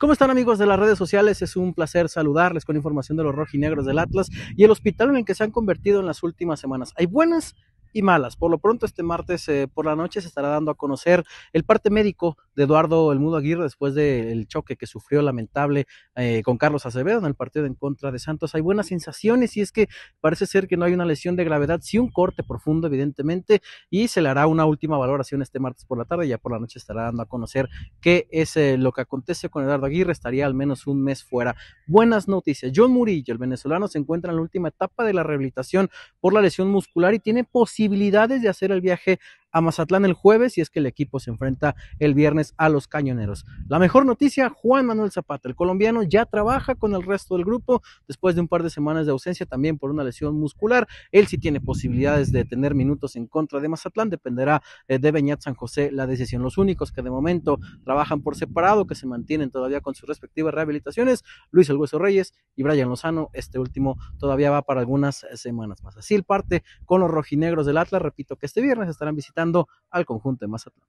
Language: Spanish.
¿Cómo están amigos de las redes sociales? Es un placer saludarles con información de los y Negros del Atlas y el hospital en el que se han convertido en las últimas semanas. Hay buenas y malas. Por lo pronto este martes eh, por la noche se estará dando a conocer el parte médico de Eduardo El Mudo Aguirre después del choque que sufrió lamentable eh, con Carlos Acevedo en el partido en contra de Santos. Hay buenas sensaciones y es que parece ser que no hay una lesión de gravedad, sí un corte profundo, evidentemente, y se le hará una última valoración este martes por la tarde. ya por la noche estará dando a conocer qué es eh, lo que acontece con Eduardo Aguirre. Estaría al menos un mes fuera. Buenas noticias. John Murillo, el venezolano, se encuentra en la última etapa de la rehabilitación por la lesión muscular y tiene posibilidades de hacer el viaje a Mazatlán el jueves y es que el equipo se enfrenta el viernes a los cañoneros. La mejor noticia, Juan Manuel Zapata, el colombiano ya trabaja con el resto del grupo después de un par de semanas de ausencia también por una lesión muscular. Él sí tiene posibilidades de tener minutos en contra de Mazatlán, dependerá eh, de Beñat San José la decisión. Los únicos que de momento trabajan por separado, que se mantienen todavía con sus respectivas rehabilitaciones, Luis El Hueso Reyes y Brian Lozano, este último todavía va para algunas eh, semanas más. Así el parte con los rojinegros del Atlas, repito que este viernes estarán visitando al conjunto de Mazatlán.